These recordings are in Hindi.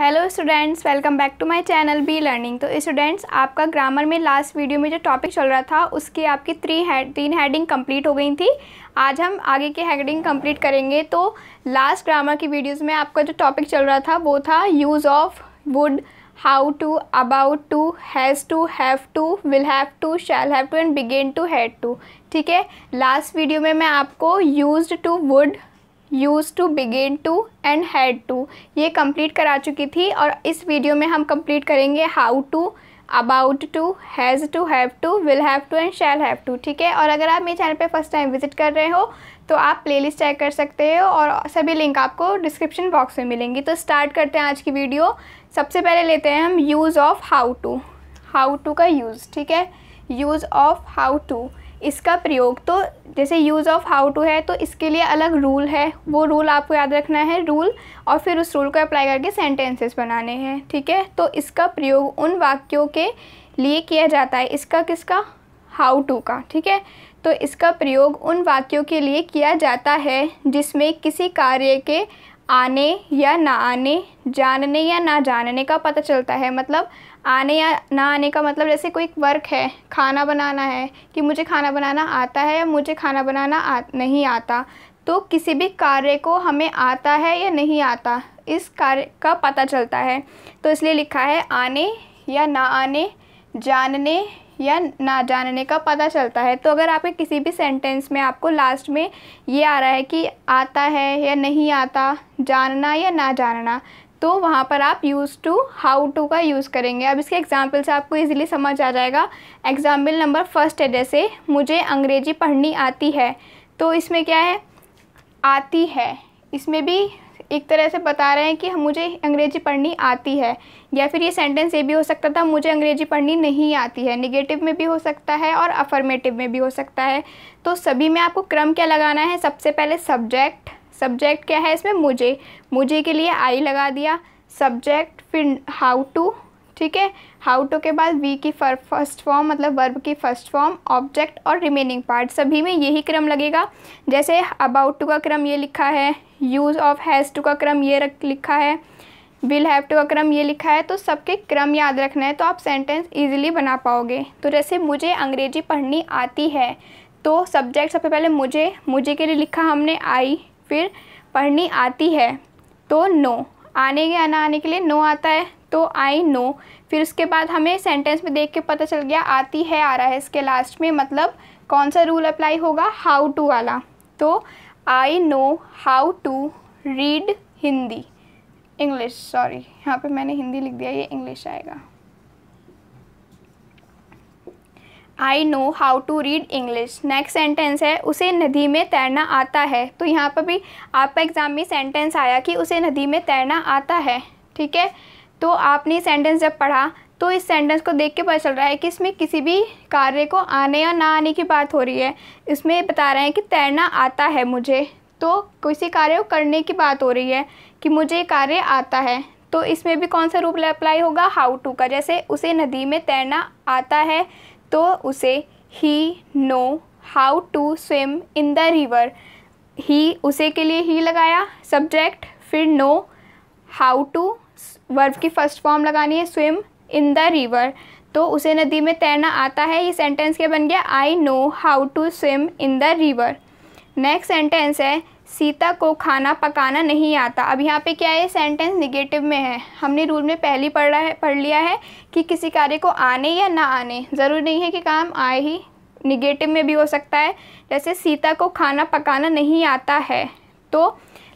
hello students welcome back to my channel B learning तो स्टूडेंट्स आपका ग्रामर में लास्ट वीडियो में जो टॉपिक चल रहा था उसकी आपकी थ्री हेड तीन हेडिंग कंप्लीट हो गई थी आज हम आगे की हेडिंग कंप्लीट करेंगे तो लास्ट ग्रामर की वीडियोस में आपका जो टॉपिक चल रहा था वो था use of would how to about to has to have to will have to shall have to and begin to had to ठीक है लास्ट वीडियो में मैं आपको use to would use to begin to and had to ये कम्प्लीट करा चुकी थी और इस वीडियो में हम कम्प्लीट करेंगे how to about to has to have to will have to and shall have to ठीक है और अगर आप मेरे चैनल पे फर्स्ट टाइम विजिट कर रहे हो तो आप प्लेलिस्ट चेक कर सकते हो और सभी लिंक आपको डिस्क्रिप्शन बॉक्स में मिलेंगी तो स्टार्ट करते हैं आज की वीडियो सबसे पहले लेते हैं हम use of how to how to का यूज़ ठीक है यूज़ ऑफ़ हाउ टू इसका प्रयोग तो जैसे यूज़ ऑफ हाउ टू है तो इसके लिए अलग रूल है वो रूल आपको याद रखना है रूल और फिर उस रूल को अप्लाई करके सेंटेंसेस बनाने हैं ठीक है तो इसका प्रयोग उन वाक्यों के लिए किया जाता है इसका किसका हाउ टू का ठीक है तो इसका प्रयोग उन वाक्यों के लिए किया जाता है जिसमें किसी कार्य के आने या ना आने जानने या ना जानने का पता चलता है मतलब आने या ना आने का मतलब जैसे कोई वर्क है खाना बनाना है कि मुझे खाना बनाना आता है या मुझे खाना बनाना आ, नहीं आता तो किसी भी कार्य को हमें आता है या नहीं आता इस कार्य का पता चलता है तो इसलिए लिखा है आने या ना आने जानने या ना जानने का पता चलता है तो अगर आपके किसी भी सेंटेंस में आपको लास्ट में ये आ रहा है कि आता है या नहीं आता जानना या ना जानना तो वहाँ पर आप यूज़ टू हाउ टू का यूज़ करेंगे अब इसके एग्जाम्पल से आपको इजीली समझ आ जाएगा एग्जाम्पल नंबर फर्स्ट है जैसे मुझे अंग्रेज़ी पढ़नी आती है तो इसमें क्या है आती है इसमें भी एक तरह से बता रहे हैं कि मुझे अंग्रेजी पढ़नी आती है या फिर ये सेंटेंस ये भी हो सकता था मुझे अंग्रेजी पढ़नी नहीं आती है निगेटिव में भी हो सकता है और अफर्मेटिव में भी हो सकता है तो सभी में आपको क्रम क्या लगाना है सबसे पहले सब्जेक्ट सब्जेक्ट क्या है इसमें मुझे मुझे के लिए आई लगा दिया सब्जेक्ट फिर हाउ टू ठीक है हाउ टू के बाद वी की फर्स्ट फॉर्म मतलब वर्ब की फर्स्ट फॉर्म ऑब्जेक्ट और रिमेनिंग पार्ट सभी में यही क्रम लगेगा जैसे अबाउट टू का क्रम ये लिखा है यूज़ ऑफ हैज़ टू का क्रम ये रख लिखा है विल हैव टू का क्रम ये लिखा है तो सबके क्रम याद रखना है तो आप सेंटेंस ईजिली बना पाओगे तो जैसे मुझे अंग्रेजी पढ़नी आती है तो सब्जेक्ट सबसे पहले मुझे मुझे के लिए लिखा हमने आई फिर पढ़नी आती है तो नो आने के आना आने के लिए नो आता है तो आई नो फिर उसके बाद हमें सेंटेंस में देख के पता चल गया आती है आ रहा है इसके लास्ट में मतलब कौन सा रूल अप्लाई होगा हाउ टू वाला तो I know how to read Hindi English sorry यहाँ पे मैंने हिंदी लिख दिया ये इंग्लिश आएगा I know how to read English next sentence है उसे नदी में तैरना आता है तो यहाँ पर भी आपका एग्ज़ाम में सेंटेंस आया कि उसे नदी में तैरना आता है ठीक है तो आपने सेंटेंस जब पढ़ा तो इस सेंटेंस को देख के पता चल रहा है कि इसमें किसी भी कार्य को आने या ना आने की बात हो रही है इसमें बता रहे हैं कि तैरना आता है मुझे तो किसी कार्य को करने की बात हो रही है कि मुझे कार्य आता है तो इसमें भी कौन सा रूप अप्लाई होगा हाउ टू का जैसे उसे नदी में तैरना आता है तो उसे ही know how to swim in the river ही उसे के लिए ही लगाया सब्जेक्ट फिर नो हाउ टू वर्ब की फर्स्ट फॉर्म लगानी है स्विम इन द रिवर तो उसे नदी में तैरना आता है ये सेंटेंस क्या बन गया I know how to swim in the river next sentence है सीता को खाना पकाना नहीं आता अब यहाँ पे क्या है सेंटेंस निगेटिव में है हमने रूल में पहली पढ़ रहा है पढ़ लिया है कि किसी कार्य को आने या ना आने ज़रूरी नहीं है कि काम आए ही निगेटिव में भी हो सकता है जैसे सीता को खाना पकाना नहीं आता है तो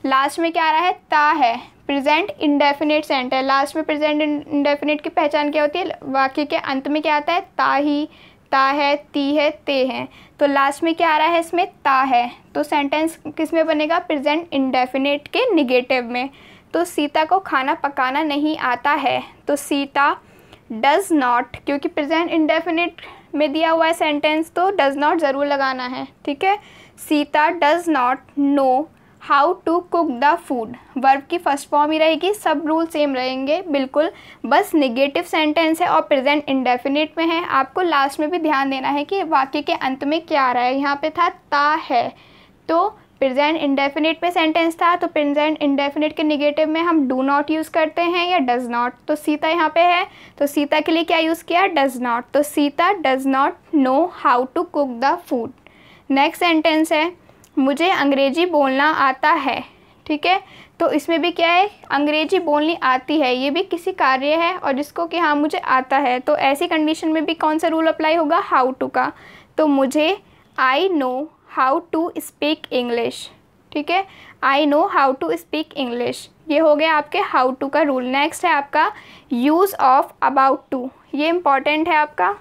लास्ट में क्या आ रहा है ता है प्रेजेंट इंडेफिनेट सेंट है लास्ट में प्रेजेंट इंडेफिनेट की पहचान क्या होती है वाक्य के अंत में क्या आता है ता ही ता है ती है ते है तो लास्ट में क्या आ रहा है इसमें ता है तो सेंटेंस किस में बनेगा प्रेजेंट इंडेफिनेट के निगेटिव में तो सीता को खाना पकाना नहीं आता है तो सीता डज़ नॉट क्योंकि प्रेजेंट इंडेफिनेट में दिया हुआ है सेंटेंस तो डज़ नॉट ज़रूर लगाना है ठीक है Sita does not know how to cook the food verb की फर्स्ट फॉर्म ही रहेगी सब रूल सेम रहेंगे बिल्कुल बस निगेटिव सेंटेंस है और प्रेजेंट इंडेफिनिट में है आपको लास्ट में भी ध्यान देना है कि वाक्य के अंत में क्या आ रहा है यहाँ पे था ता है तो प्रेजेंट इंडेफिनिट में सेंटेंस था तो प्रेजेंट इंडेफिनिट के निगेटिव में हम डू नॉट यूज़ करते हैं या डज नॉट तो सीता यहाँ पे है तो सीता के लिए क्या यूज़ किया डज नॉट तो Sita does not know how to cook the food next sentence है मुझे अंग्रेज़ी बोलना आता है ठीक है तो इसमें भी क्या है अंग्रेज़ी बोलनी आती है ये भी किसी कार्य है और जिसको कि हाँ मुझे आता है तो ऐसी कंडीशन में भी कौन सा रूल अप्लाई होगा हाउ टू का तो मुझे I know how to speak English ठीक है I know how to speak English ये हो गया आपके हाउ टू का रूल नेक्स्ट है आपका यूज़ ऑफ अबाउट टू ये इम्पॉर्टेंट है आपका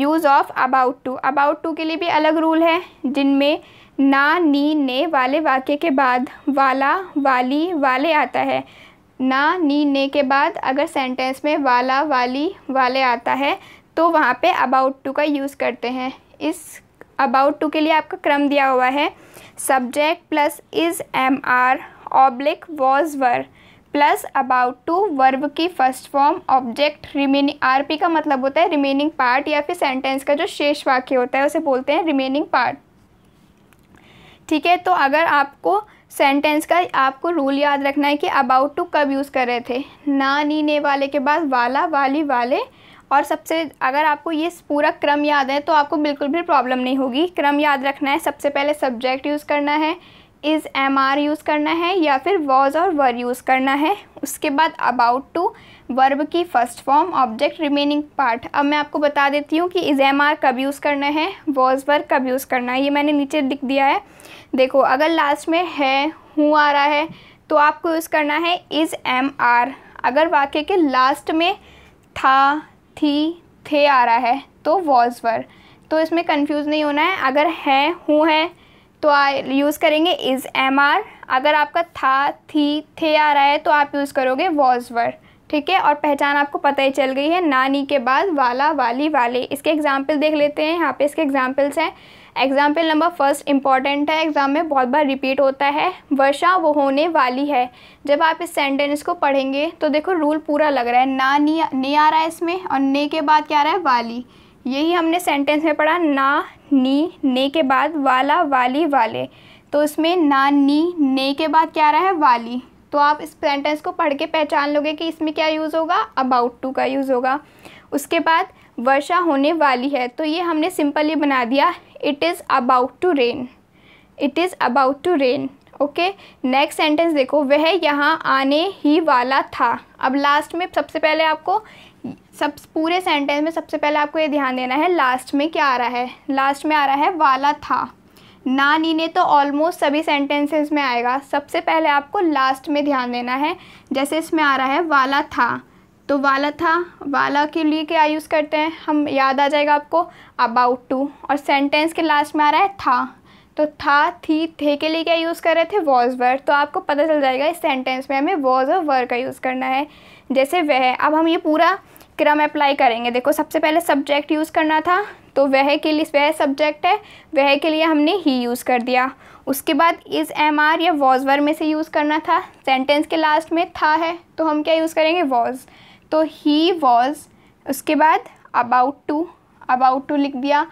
use of about to about to के लिए भी अलग रूल है जिनमें ना नी ने वाले वाक्य के बाद वाला वाली वाले आता है ना नी ने के बाद अगर सेंटेंस में वाला वाली वाले आता है तो वहाँ पे अबाउट टू का यूज़ करते हैं इस अबाउट टू के लिए आपका क्रम दिया हुआ है subject plus is am are oblique was were plus about to verb की first form object remaining RP का मतलब होता है रिमेनिंग पार्ट या फिर सेंटेंस का जो शेष वाक्य होता है उसे बोलते हैं रिमेनिंग पार्ट ठीक है तो अगर आपको सेंटेंस का आपको रूल याद रखना है कि अबाउट टू कब यूज़ कर रहे थे ना नी ने वाले के बाद वाला वाली वाले और सबसे अगर आपको ये पूरा क्रम याद है तो आपको बिल्कुल भी प्रॉब्लम नहीं होगी क्रम याद रखना है सबसे पहले सब्जेक्ट यूज़ करना है इज़ एम आर यूज़ करना है या फिर वॉज और वर यूज़ करना है उसके बाद अबाउट टू वर्ब की first form object remaining part अब मैं आपको बता देती हूँ कि इज़ एम आर कब यूज़ करना है वॉज वर कब यूज़ करना है ये मैंने नीचे लिख दिया है देखो अगर लास्ट में है हूँ आ रहा है तो आपको यूज़ करना है इज़ एम आर अगर वाक्य के लास्ट में था थी थे आ रहा है तो वॉज वर तो इसमें कन्फ्यूज़ नहीं होना है अगर है हूँ है तो यूज़ करेंगे इज़ एम आर अगर आपका था थी थे आ रहा है तो आप यूज़ करोगे वॉज वर ठीक है और पहचान आपको पता ही चल गई है नानी के बाद वाला वाली वाले इसके एग्जाम्पल देख लेते हैं यहाँ पे इसके एग्जाम्पल्स हैं एग्जाम्पल नंबर फर्स्ट इंपॉर्टेंट है एग्ज़ाम में बहुत बार रिपीट होता है वर्षा वो होने वाली है जब आप इस सेंटेंस को पढ़ेंगे तो देखो रूल पूरा लग रहा है ना नी ने आ रहा है इसमें और ने के बाद क्या आ रहा है वाली यही हमने सेंटेंस में पढ़ा ना नी ने के बाद वाला वाली वाले तो इसमें ना नी ने के बाद क्या आ रहा है वाली तो आप इस सेंटेंस को पढ़ के पहचान लोगे कि इसमें क्या यूज़ होगा अबाउट टू का यूज़ होगा उसके बाद वर्षा होने वाली है तो ये हमने सिंपली बना दिया it is about to rain it is about to rain okay next sentence देखो वह यहाँ आने ही वाला था अब लास्ट में सबसे पहले आपको सब पूरे सेंटेंस में सबसे पहले आपको ये ध्यान देना है लास्ट में क्या आ रहा है लास्ट में आ रहा है वाला था ना ने तो ऑलमोस्ट सभी सेंटेंसेस में आएगा सबसे पहले आपको लास्ट में ध्यान देना है जैसे इसमें आ रहा है वाला था तो वाला था वाला के लिए क्या यूज़ करते हैं हम याद आ जाएगा आपको अबाउट टू और सेंटेंस के लास्ट में आ रहा है था तो था थी थे के लिए क्या यूज़ कर रहे थे वॉज वर तो आपको पता चल जाएगा इस सेंटेंस में हमें वॉज और वर का यूज़ करना है जैसे वह अब हम ये पूरा क्रम अप्लाई करेंगे देखो सबसे पहले सब्जेक्ट यूज़ करना था तो वह के लिए वह सब्जेक्ट है वह के लिए हमने ही यूज़ कर दिया उसके बाद इज़ एम आर या वॉज वर में से यूज़ करना था सेंटेंस के लास्ट में था है तो हम क्या यूज़ करेंगे वॉज तो ही वॉज उसके बाद अबाउट टू अबाउट टू लिख दिया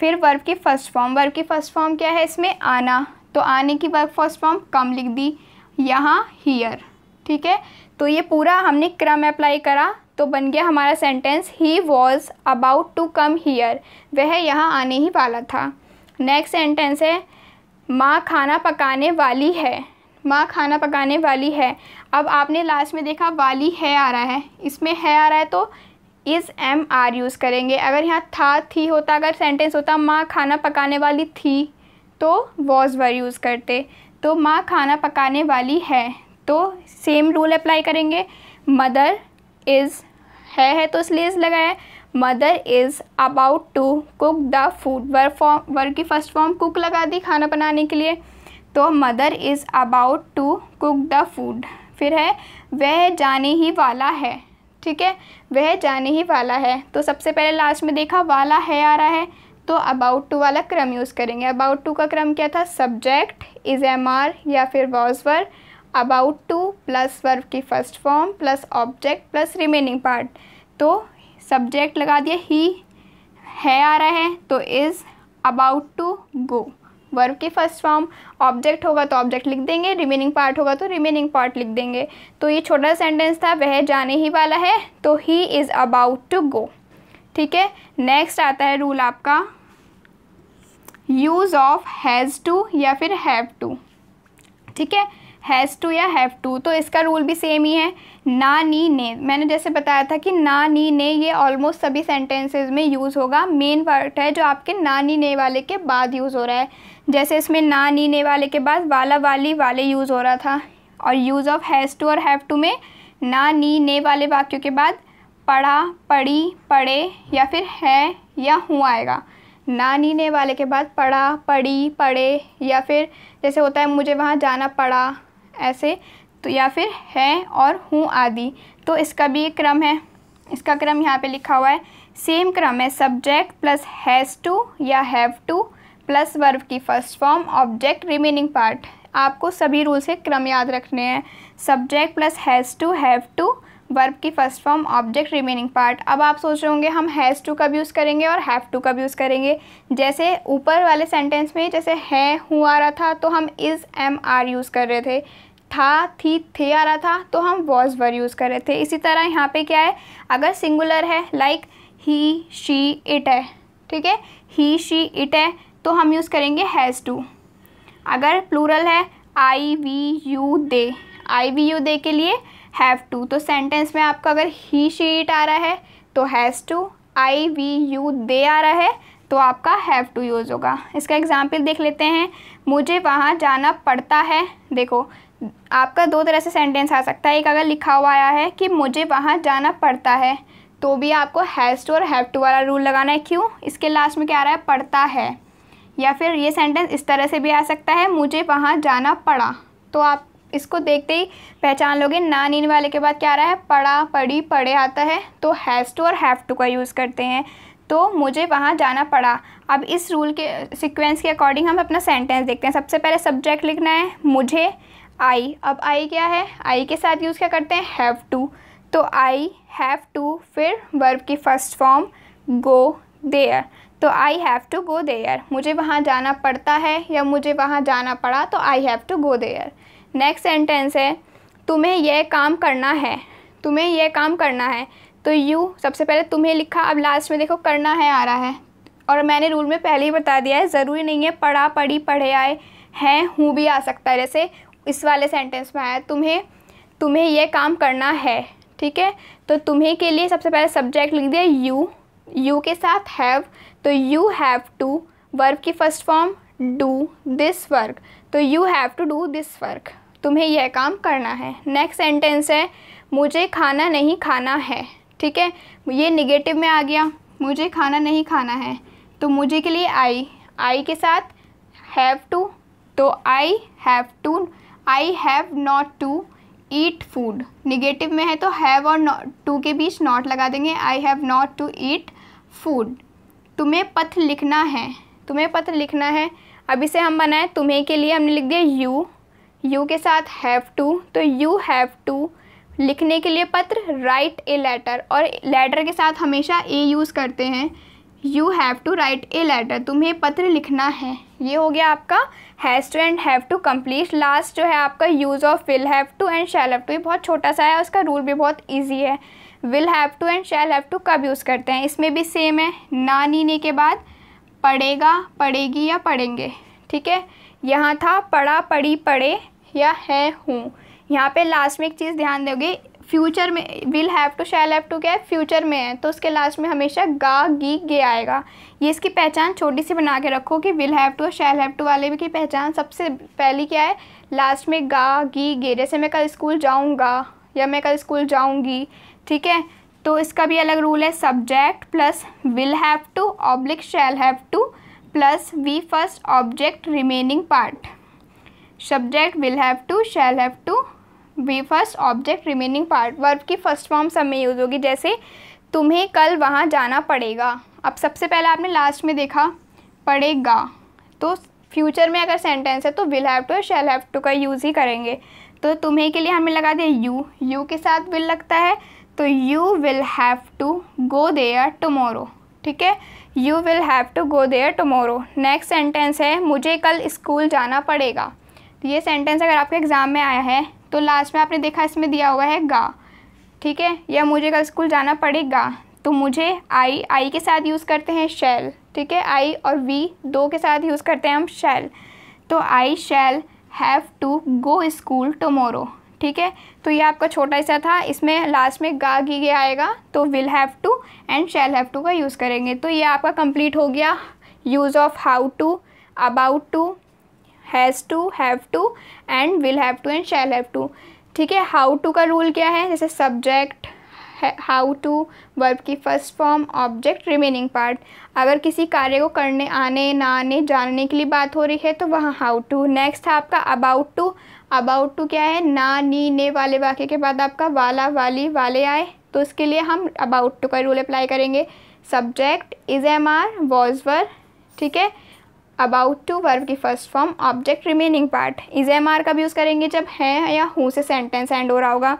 फिर वर्ब की फ़र्स्ट फॉर्म वर्ब की फ़र्स्ट फॉर्म क्या है इसमें आना तो आने की वर्ब फर्स्ट फॉर्म कम लिख दी यहाँ हीयर ठीक है तो ये पूरा हमने क्रम अप्लाई करा तो बन गया हमारा sentence he was about to come here वह यहाँ आने ही वाला था नेक्स्ट सेंटेंस है माँ खाना पकाने वाली है माँ खाना पकाने वाली है अब आपने लास्ट में देखा वाली है आ रहा है इसमें है आ रहा है तो इज़ एम आर यूज़ करेंगे अगर यहाँ था थी होता अगर सेंटेंस होता माँ खाना पकाने वाली थी तो वॉज वर यूज़ करते तो माँ खाना पकाने वाली है तो सेम रूल अप्लाई करेंगे मदर इज़ है है तो इसलिए इस लगाया है mother is about to cook the food verb form verb की फर्स्ट फॉर्म कुक लगा दी खाना बनाने के लिए तो mother is about to cook the food फिर है वह जाने ही वाला है ठीक है वह जाने ही वाला है तो सबसे पहले लास्ट में देखा वाला है आ रहा है तो अबाउट टू वाला क्रम यूज़ करेंगे अबाउट टू का क्रम क्या था सब्जेक्ट इज़ एम आर या फिर was were about to plus verb की first form plus object plus remaining part तो सब्जेक्ट लगा दिया ही है आ रहा है तो is about to go verb की फर्स्ट फॉर्म ऑब्जेक्ट होगा तो ऑब्जेक्ट लिख देंगे रिमेनिंग पार्ट होगा तो रिमेनिंग पार्ट लिख देंगे तो ये छोटा सेंटेंस था वह जाने ही वाला है तो he is about to go ठीक है नेक्स्ट आता है रूल आपका यूज़ ऑफ हैज़ टू या फिर हैव टू ठीक है हैज़ टू या हैव टू तो इसका रूल भी सेम ही है ना नी ने मैंने जैसे बताया था कि ना नी ने ये ऑलमोस्ट सभी सेंटेंसेस में यूज़ होगा मेन वर्ड है जो आपके ना नी ने वाले के बाद यूज़ हो रहा है जैसे इसमें ना नी ने वाले के बाद वाला वाली वाले यूज़ हो रहा था और यूज़ ऑफ हैज़ टू और हैव टू में ना नी ने वाले वाक्यों के बाद पढ़ा पढ़ी पढ़े या फिर है या हूँ आएगा ना ने वाले के बाद पढ़ा पढ़ी पढ़े या फिर जैसे होता है मुझे वहाँ जाना पड़ा ऐसे तो या फिर है और हूँ आदि तो इसका भी एक क्रम है इसका क्रम यहाँ पे लिखा हुआ है सेम क्रम है सब्जेक्ट प्लस हैज़ टू या हैव टू प्लस वर्ब की first form object remaining part आपको सभी रूल से क्रम याद रखने हैं subject plus has to have to verb की first form object remaining part अब आप सोच रहे होंगे हम हैज़ टू कब यूज़ करेंगे और हैव टू कब यूज़ करेंगे जैसे ऊपर वाले सेंटेंस में जैसे है हूँ आ रहा था तो हम इज़ एम आर यूज़ कर रहे थे था थी थे आ रहा था तो हम वॉज वर यूज़ कर रहे थे इसी तरह यहाँ पे क्या है अगर सिंगुलर है लाइक ही शी इट है ठीक है ही शी इट है तो हम यूज़ करेंगे हैज़ टू अगर प्लूरल है I we you they I we you they के लिए हैव टू तो सेंटेंस में आपका अगर ही शी इट आ रहा है तो has to I we you they आ रहा है तो आपका हैव टू यूज़ होगा इसका एग्जाम्पल देख लेते हैं मुझे वहाँ जाना पड़ता है देखो आपका दो तरह से सेंटेंस आ सकता है एक अगर लिखा हुआ आया है कि मुझे वहाँ जाना पड़ता है तो भी आपको हैज़ टू और हैव टू वाला रूल लगाना है क्यों इसके लास्ट में क्या आ रहा है पड़ता है या फिर ये सेंटेंस इस तरह से भी आ सकता है मुझे वहाँ जाना पड़ा तो आप इसको देखते ही पहचान लोगे ना नीन वाले के बाद क्या आ रहा है पढ़ा पढ़ी पढ़े आता है तो हैज़ टू और हैव टू का यूज़ करते हैं तो मुझे वहाँ जाना पड़ा अब इस रूल के सिक्वेंस के अकॉर्डिंग हम अपना सेंटेंस देखते हैं सबसे पहले सब्जेक्ट लिखना है मुझे आई अब आई क्या है आई के साथ यूज़ क्या करते हैं हैव टू तो आई हैव टू फिर वर्ब की फर्स्ट फॉर्म गो देयर तो I have to go there मुझे वहाँ जाना पड़ता है या मुझे वहाँ जाना पड़ा तो I have to go there next sentence है तुम्हें यह काम करना है तुम्हें यह काम करना है तो यू सबसे पहले तुम्हें लिखा अब लास्ट में देखो करना है आ रहा है और मैंने रूल में पहले ही बता दिया है ज़रूरी नहीं है पढ़ा पढ़ी पढ़े आए हैं हूँ भी आ सकता है जैसे इस वाले सेंटेंस में आया तुम्हें तुम्हें यह काम करना है ठीक है तो तुम्हें के लिए सबसे पहले सब्जेक्ट लिख दिया यू यू के साथ हैव तो यू हैव टू वर्क की first form do this work तो you have to do this work तुम्हें यह काम करना है नेक्स्ट सेंटेंस है मुझे खाना नहीं खाना है ठीक है ये निगेटिव में आ गया मुझे खाना नहीं खाना है तो मुझे के लिए आई आई के साथ हैव टू तो I have to I have not to eat food negative में है तो हैव और नॉट टू के बीच नॉट लगा देंगे I have not to eat food तुम्हें पत्र लिखना है तुम्हें पत्र लिखना है अब इसे हम बनाएं तुम्हें के लिए हमने लिख दिया यू यू के साथ हैव टू तो यू हैव टू लिखने के लिए पत्र राइट ए लेटर और लेटर के साथ हमेशा ए यूज़ करते हैं you have to write a letter तुम्हें पत्र लिखना है ये हो गया आपका has to and have to complete last जो है आपका use of will have to and shall have to ये बहुत छोटा सा है उसका रूल भी बहुत ईजी है will have to and shall have to कब यूज़ करते हैं इसमें भी सेम है ना नीने के बाद पढ़ेगा पढ़ेगी या पढ़ेंगे ठीक है यहाँ था पढ़ा पढ़ी पढ़े या है हूँ यहाँ पे लास्ट में एक चीज़ ध्यान दोगे फ्यूचर में will have to shall have to क्या है फ्यूचर में है तो उसके लास्ट में हमेशा गा गी गे आएगा ये इसकी पहचान छोटी सी बना के रखो कि विल हैव टू और शैल हैव टू वाले भी की पहचान सबसे पहली क्या है लास्ट में गा गी गे जैसे मैं कल स्कूल जाऊँगा या मैं कल स्कूल जाऊँगी ठीक है तो इसका भी अलग रूल है subject plus will have to oblique shall have to plus V first object remaining part subject will have to shall have to V first object remaining part verb की फर्स्ट फॉर्म सब में यूज़ होगी जैसे तुम्हें कल वहाँ जाना पड़ेगा अब सबसे पहले आपने लास्ट में देखा पड़ेगा तो फ्यूचर में अगर सेंटेंस है तो will have to shall have to का यूज़ ही करेंगे तो तुम्हें के लिए हमें लगा दिया यू यू के साथ विल लगता है तो you will have to go there tomorrow ठीक है you will have to go there tomorrow next sentence है मुझे कल स्कूल जाना पड़ेगा तो ये सेंटेंस अगर आपके एग्ज़ाम में आया है तो लास्ट में आपने देखा इसमें दिया हुआ है गा ठीक है या मुझे कल स्कूल जाना पड़ेगा तो मुझे आई आई के साथ यूज़ करते हैं शैल ठीक है आई और वी दो के साथ यूज़ करते हैं हम शैल तो I shall have to go school tomorrow ठीक है तो ये आपका छोटा सा था इसमें लास्ट में गा गी गया आएगा तो will have to and shall have to का यूज़ करेंगे तो ये आपका कंप्लीट हो गया use of how to about to has to have to and will have to and shall have to ठीक है हाउ टू का रूल क्या है जैसे सब्जेक्ट हाउ टू वर्ब की first form object remaining part अगर किसी कार्य को करने आने ना आने जानने के लिए बात हो रही है तो वहाँ हाउ टू नेक्स्ट है आपका अबाउट टू अबाउट टू क्या है ना नी ने वाले वाक्य के बाद आपका वाला वाली वाले आए तो उसके लिए हम अबाउट टू का रूल अप्लाई करेंगे subject is am are was were ठीक है अबाउट टू वर्व की first form object remaining part is am are का भी यूज़ करेंगे जब है या हूँ से सेंटेंस एंड हो रहा होगा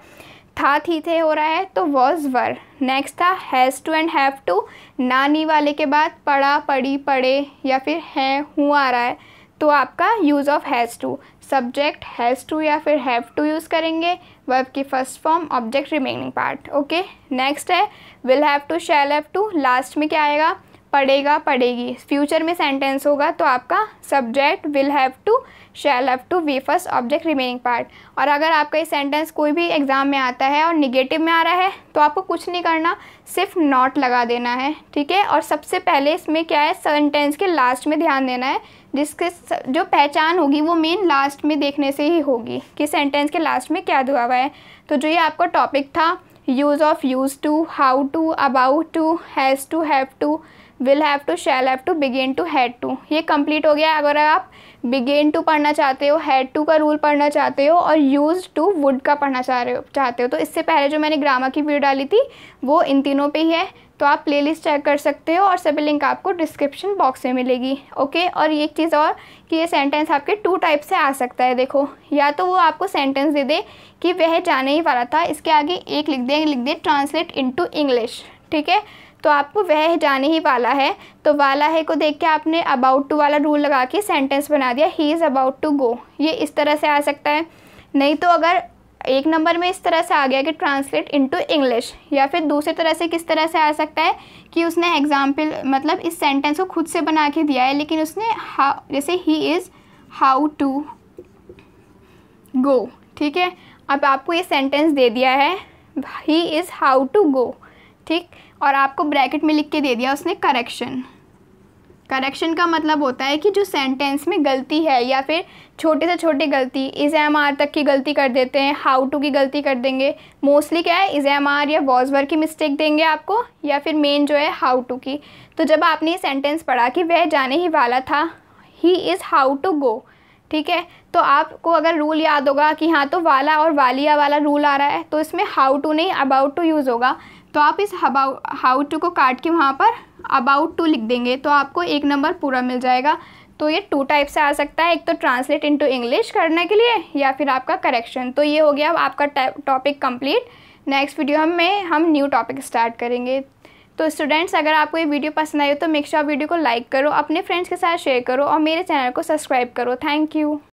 था थी थे हो रहा है तो वॉज वर नेक्स्ट था has to and have to नानी वाले के बाद पढ़ा पढ़ी पढ़े या फिर है हूँ आ रहा है तो आपका use of has to subject has to या फिर हैव टू यूज़ करेंगे वर्ब की first form object remaining part okay next है will have to shall have to last में क्या आएगा पढ़ेगा पढ़ेगी फ्यूचर में सेंटेंस होगा तो आपका subject will have to shall have to V first object remaining part और अगर आपका ये सेंटेंस कोई भी एग्ज़ाम में आता है और निगेटिव में आ रहा है तो आपको कुछ नहीं करना सिर्फ नॉट लगा देना है ठीक है और सबसे पहले इसमें क्या है सेंटेंस के लास्ट में ध्यान देना है जिसके जो पहचान होगी वो मेन लास्ट में देखने से ही होगी कि सेंटेंस के लास्ट में क्या दुआ हुआ है तो जो ये आपका टॉपिक था use of use to how to about to has to have to will have to shall have to begin to had to ये कम्प्लीट हो गया अगर आप बिगेन टू पढ़ना चाहते हो हैड टू का रूल पढ़ना चाहते हो और यूज टू वुड का पढ़ना चाह रहे हो चाहते हो तो इससे पहले जो मैंने ग्रामा की वीडियो डाली थी वो इन तीनों पे ही है तो आप प्लेलिस्ट चेक कर सकते हो और सभी लिंक आपको डिस्क्रिप्शन बॉक्स में मिलेगी ओके और एक चीज़ और कि ये सेंटेंस आपके टू टाइप से आ सकता है देखो या तो वो आपको सेंटेंस दे दे कि वह जाने ही वाला था इसके आगे एक लिख दें लिख दें ट्रांसलेट टू इंग्लिश ठीक है तो आपको वह जाने ही वाला है तो वाला है को देख के आपने अबाउट टू वाला रूल लगा के सेंटेंस बना दिया he is about to go ये इस तरह से आ सकता है नहीं तो अगर एक नंबर में इस तरह से आ गया कि ट्रांसलेट इनटू इंग्लिश या फिर दूसरी तरह से किस तरह से आ सकता है कि उसने एग्जाम्पल मतलब इस सेंटेंस को खुद से बना के दिया है लेकिन उसने हाउ जैसे he is how to go ठीक है अब आपको ये सेंटेंस दे दिया है he is how to go ठीक और आपको ब्रैकेट में लिख के दे दिया उसने करेक्शन करेक्शन का मतलब होता है कि जो सेंटेंस में गलती है या फिर छोटे से छोटी गलती इज़ एम आर तक की गलती कर देते हैं हाउ टू की गलती कर देंगे मोस्टली क्या है इज़ एम आर या वॉज वर की मिस्टेक देंगे आपको या फिर मेन जो है हाउ टू की तो जब आपने ये सेंटेंस पढ़ा कि वह जाने ही वाला था he is how to go ठीक है तो आपको अगर रूल याद होगा कि हाँ तो वाला और वालिया वाला रूल आ रहा है तो इसमें हाउ टू नहीं अबाउट टू यूज़ होगा तो आप इस हबाउ हाउ टू को काट के वहाँ पर अबाउट टू लिख देंगे तो आपको एक नंबर पूरा मिल जाएगा तो ये टू टाइप से आ सकता है एक तो ट्रांसलेट इनटू इंग्लिश करने के लिए या फिर आपका करेक्शन तो ये हो गया अब आपका टॉपिक कंप्लीट नेक्स्ट वीडियो में हम न्यू टॉपिक स्टार्ट करेंगे तो स्टूडेंट्स अगर आपको ये वीडियो पसंद आई हो तो मेक वीडियो को लाइक करो अपने फ्रेंड्स के साथ शेयर करो और मेरे चैनल को सब्सक्राइब करो थैंक यू